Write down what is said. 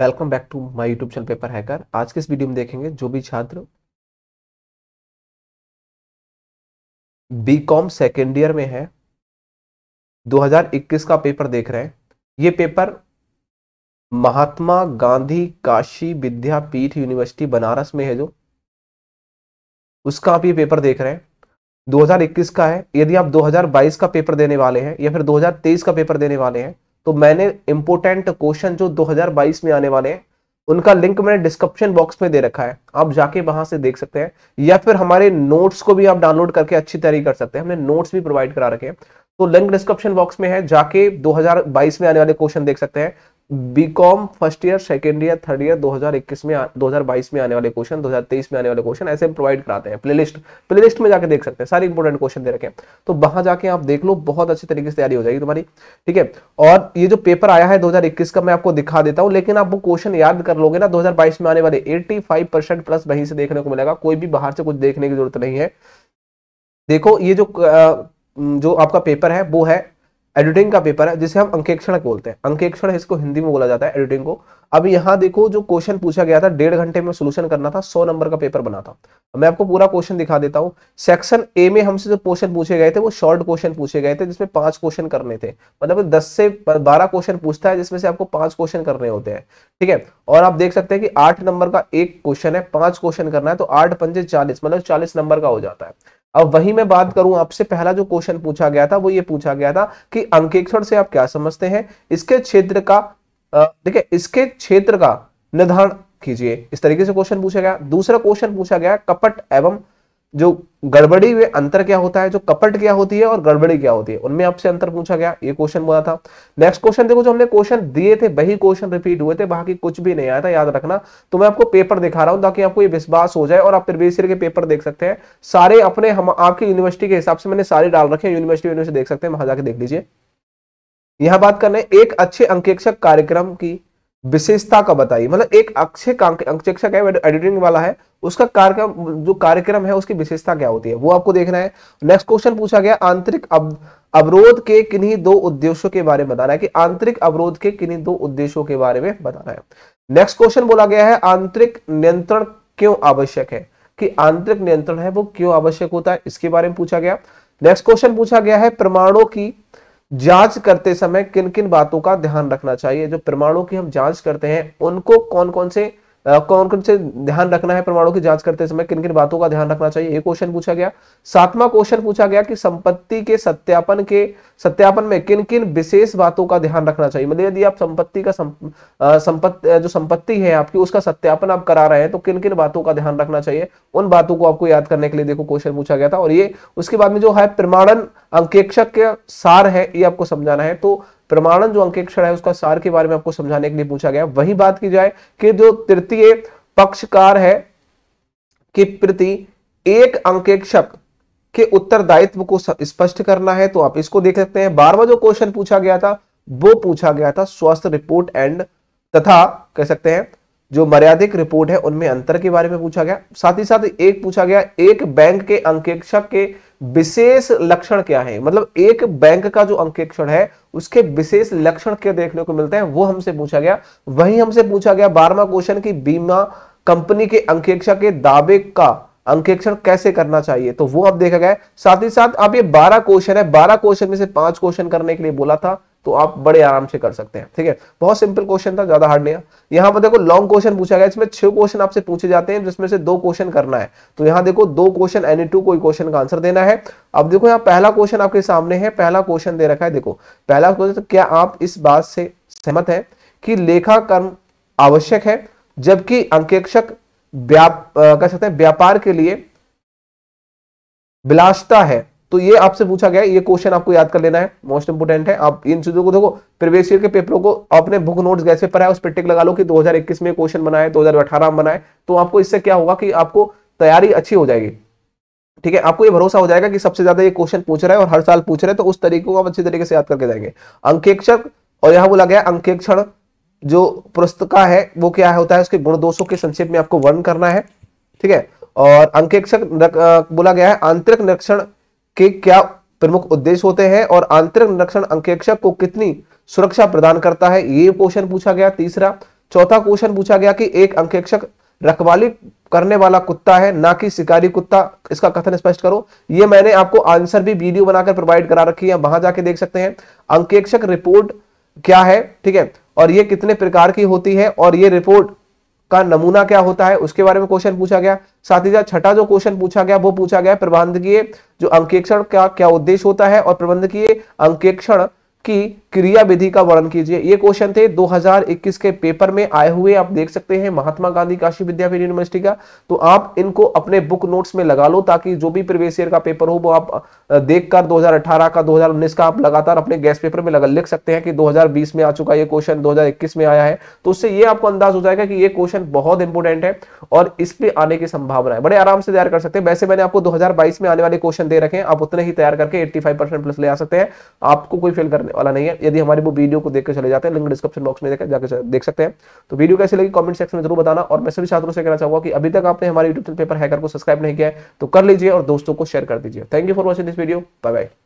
welcome back to my YouTube channel paper hacker आज के इस वीडियो में देखेंगे जो भी छात्र बी कॉम सेकेंड ईयर में है 2021 का पेपर देख रहे हैं ये पेपर महात्मा गांधी काशी विद्यापीठ यूनिवर्सिटी बनारस में है जो उसका आप ये पेपर देख रहे हैं 2021 का है यदि आप 2022 का पेपर देने वाले हैं या फिर 2023 का पेपर देने वाले हैं तो मैंने इंपोर्टेंट क्वेश्चन जो 2022 में आने वाले हैं उनका लिंक मैंने डिस्क्रिप्शन बॉक्स में दे रखा है आप जाके वहां से देख सकते हैं या फिर हमारे नोट्स को भी आप डाउनलोड करके अच्छी तैयारी कर सकते हैं हमने नोट्स भी प्रोवाइड करा रखे हैं तो लिंक डिस्क्रिप्शन बॉक्स में है जाके 2022 में आने वाले क्वेश्चन देख सकते हैं BCom first year second year third year 2021 में 2022 में आने वाले क्वेश्चन 2023 में आने वाले क्वेश्चन ऐसे प्रोवाइड कराते हैं प्लेलिस्ट प्लेलिस्ट में जाके देख सकते हैं सारे इंपोर्टेंट क्वेश्चन दे रखे हैं तो वहां जाके आप देख लो बहुत अच्छी तरीके से तैयारी हो जाएगी तुम्हारी ठीक है और ये जो पेपर आया है दो का मैं आपको दिखा देता हूँ लेकिन आप वो क्वेश्चन याद कर लोगे ना दो में आने वाले एट्टी प्लस वहीं से देखने को मिलेगा कोई भी बाहर से कुछ देखने की जरूरत नहीं है देखो ये जो जो आपका पेपर है वो है एडिटिंग का पेपर है जिसे हम अंकेक्षण बोलते हैं अंकेक्षण इसको हिंदी में बोला जाता है एडिटिंग को अब यहाँ देखो जो क्वेश्चन पूछा गया था डेढ़ घंटे में सोल्यूशन करना था सौ नंबर का पेपर बना था मैं आपको पूरा क्वेश्चन दिखा देता हूँ सेक्शन ए में हमसे जो क्वेश्चन पूछे गए थे वो शॉर्ट क्वेश्चन पूछे गए थे जिसमें पांच क्वेश्चन करने थे मतलब दस से बारह क्वेश्चन पूछता है जिसमें से आपको पांच क्वेश्चन करने होते हैं ठीक है और आप देख सकते हैं कि आठ नंबर का एक क्वेश्चन है पांच क्वेश्चन करना है तो आठ पंजे चालीस मतलब चालीस नंबर का हो जाता है अब वही मैं बात करूं आपसे पहला जो क्वेश्चन पूछा गया था वो ये पूछा गया था कि अंकेक्षण से आप क्या समझते हैं इसके क्षेत्र का देखिए इसके क्षेत्र का निर्धारण कीजिए इस तरीके से क्वेश्चन पूछा गया दूसरा क्वेश्चन पूछा गया कपट एवं जो गड़बड़ी में अंतर क्या होता है जो कपट क्या होती है और गड़बड़ी क्या होती है उनमें आपसे अंतर पूछा गया ये क्वेश्चन बोला था नेक्स्ट क्वेश्चन देखो जो हमने क्वेश्चन दिए थे वही क्वेश्चन रिपीट हुए थे बाकी कुछ भी नहीं आया था याद रखना तो मैं आपको पेपर दिखा रहा हूं ताकि आपको ये विश्वास हो जाए और आप प्रीवियस ईयर के पेपर देख सकते हैं सारे अपने हम आपकी यूनिवर्सिटी के हिसाब से मैंने सारे डाल रखे हैं यूनिवर्सिटी यूनिवर्सिटी देख सकते हैं वहां जाके देख लीजिए यहां बात करना है एक अच्छे अंकेक्षक कार्यक्रम की विशेषता का बताइए मतलब एक अक्षय अक्षेक्षक है एडिटिंग वाला है उसका कार्यक्रम जो कार्यक्रम है उसकी विशेषता क्या होती है वो आपको देखना है नेक्स्ट क्वेश्चन पूछा गया आंतरिक अब, अवरोध के किन्हीं दो उद्देश्यों के बारे में बताना है कि आंतरिक अवरोध के किन्हीं दो उद्देश्यों के बारे में बताना है नेक्स्ट क्वेश्चन बोला गया है आंतरिक नियंत्रण क्यों आवश्यक है कि आंतरिक नियंत्रण है वो क्यों आवश्यक होता है इसके बारे में पूछा गया नेक्स्ट क्वेश्चन पूछा गया है परमाणु की जांच करते समय किन किन बातों का ध्यान रखना चाहिए जो प्रमाणों की हम जांच करते हैं उनको कौन कौन से कौन कौन से ध्यान रखना है परमाणु की जांच करते समय किन किन बातों का ध्यान रखना चाहिए एक क्वेश्चन पूछा गया सातवां क्वेश्चन पूछा गया कि संपत्ति के सत्यापन के सत्यापन में किन किन विशेष बातों का ध्यान रखना चाहिए मतलब यदि आप संपत्ति का संपत्ति जो संपत्ति है आपकी उसका सत्यापन आप करा रहे हैं तो किन किन बातों का ध्यान रखना चाहिए उन बातों को आपको याद करने के लिए देखो क्वेश्चन पूछा गया था और ये उसके बाद में जो है प्रमाणन अंकेक्षक सार है ये आपको समझाना है तो प्रमाणन जो अंकेक्षर है उसका सार के बारे में आपको समझाने के लिए पूछा गया वही बात की जाए कि जो तृतीय पक्षकार है कि प्रति एक अंकेक्षक के उत्तरदायित्व को स्पष्ट करना है तो आप इसको देख सकते हैं बारवा जो क्वेश्चन पूछा गया था वो पूछा गया था स्वास्थ्य रिपोर्ट एंड तथा कह सकते हैं जो मर्यादिक रिपोर्ट है उनमें अंतर के बारे में पूछा गया साथ ही साथ एक पूछा गया एक बैंक के अंकेक्षक के विशेष लक्षण क्या है मतलब एक बैंक का जो अंकेक्षण है उसके विशेष लक्षण क्या देखने को मिलते हैं वो हमसे पूछा गया वही हमसे पूछा गया बारहवा क्वेश्चन की बीमा कंपनी के अंकेक्षा के दावे का अंकेक्षण कैसे करना चाहिए तो वो अब देखा गया साथ ही साथ अब ये बारह क्वेश्चन है बारह क्वेश्चन में से पांच क्वेश्चन करने के लिए बोला था तो आप बड़े आराम से कर सकते हैं ठीक है बहुत सिंपल क्वेश्चन था ज्यादा हार्ड नहीं है यहाँ पर देखो लॉन्ग क्वेश्चन पूछा गया इसमें छह क्वेश्चन आपसे पूछे जाते हैं जिसमें से दो क्वेश्चन करना है तो यहाँ देखो दो क्वेश्चन एनी टू कोई क्वेश्चन का आंसर देना है अब देखो यहाँ पहला क्वेश्चन आपके सामने है पहला क्वेश्चन दे रखा है देखो पहला क्वेश्चन तो क्या आप इस बात से सहमत है कि लेखा कर्म आवश्यक है जबकि अंकेक्षक कह सकते हैं व्यापार के लिए विलासता है तो ये आपसे पूछा गया ये क्वेश्चन आपको याद कर लेना है मोस्ट इंपोर्टेंट है आप इन चीजों को देखो प्रीवियस ईयर के पेपरों को अपने बुक नोट्स गैस पर है उस पर टिक लगा लो कि 2021 में क्वेश्चन बनाए 2018 में बनाए तो आपको इससे क्या होगा कि आपको तैयारी अच्छी हो जाएगी ठीक है आपको ये भरोसा हो जाएगा कि सबसे ज्यादा ये क्वेश्चन पूछ रहा है और हर साल पूछ रहे हैं तो उस तरीके को आप अच्छी तरीके से याद करके जाएंगे अंकेक्षक और यहां बोला गया अंकेक्षण जो पुस्तका है वो क्या होता है उसके गुण दोषों के संक्षेप में आपको वर्ण करना है ठीक है और अंकेक्षक बोला गया है आंतरिक निरीक्षण के क्या प्रमुख उद्देश्य होते हैं और आंतरिक निरीक्षण अंकेक्षक को कितनी सुरक्षा प्रदान करता है ये क्वेश्चन पूछा गया तीसरा चौथा क्वेश्चन पूछा गया कि एक अंकेक्षक रखवाली करने वाला कुत्ता है ना कि शिकारी कुत्ता इसका कथन स्पष्ट करो ये मैंने आपको आंसर भी वीडियो बनाकर प्रोवाइड करा रखी है वहां जाके देख सकते हैं अंकेक्षक रिपोर्ट क्या है ठीक है और ये कितने प्रकार की होती है और ये रिपोर्ट का नमूना क्या होता है उसके बारे में क्वेश्चन पूछा गया साथ ही साथ छठा जो क्वेश्चन पूछा गया वो पूछा गया प्रबंधकीय जो अंकेक्षण का क्या उद्देश्य होता है और प्रबंधकीय अंकेक्षण की क्रिया विधि का वर्णन कीजिए ये क्वेश्चन थे 2021 के पेपर में आए हुए आप देख सकते हैं महात्मा गांधी काशी विद्यापीठ यूनिवर्सिटी का तो आप इनको अपने बुक नोट्स में लगा लो ताकि जो भी प्रीवियस ईयर का पेपर हो वो आप देखकर 2018 का 2019 का आप लगातार अपने गैस पेपर में लगा लिख सकते हैं कि 2020 में आ चुका ये क्वेश्चन दो में आया है तो उससे ये आपको अंदाज हो जाएगा कि ये क्वेश्चन बहुत इंपॉर्टेंट है और इस पर आने की संभावना है बड़े आराम से तैयार कर सकते हैं वैसे मैंने आपको दो में आने वाले क्वेश्चन दे रखे हैं आप उतने ही तैयार करके एट्टी परसेंट प्लस ले आ सकते हैं आपको कोई फेल करने वाला नहीं है यदि हमारे वो वीडियो को देखकर चले जाते हैं लिंक डिस्क्रिप्शन बॉक्स में जाकर देख सकते हैं तो वीडियो कैसे लगी कमेंट सेक्शन में जरूर बताना और मैं सभी छात्रों से कहना चाहूंगा कि अभी तक आपने हमारे यूट्यूब चैनल पेपर हैकर को सब्सक्राइब नहीं किया है तो कर लीजिए और दोस्तों को शेयर कर दीजिए thank you for watching this video bye bye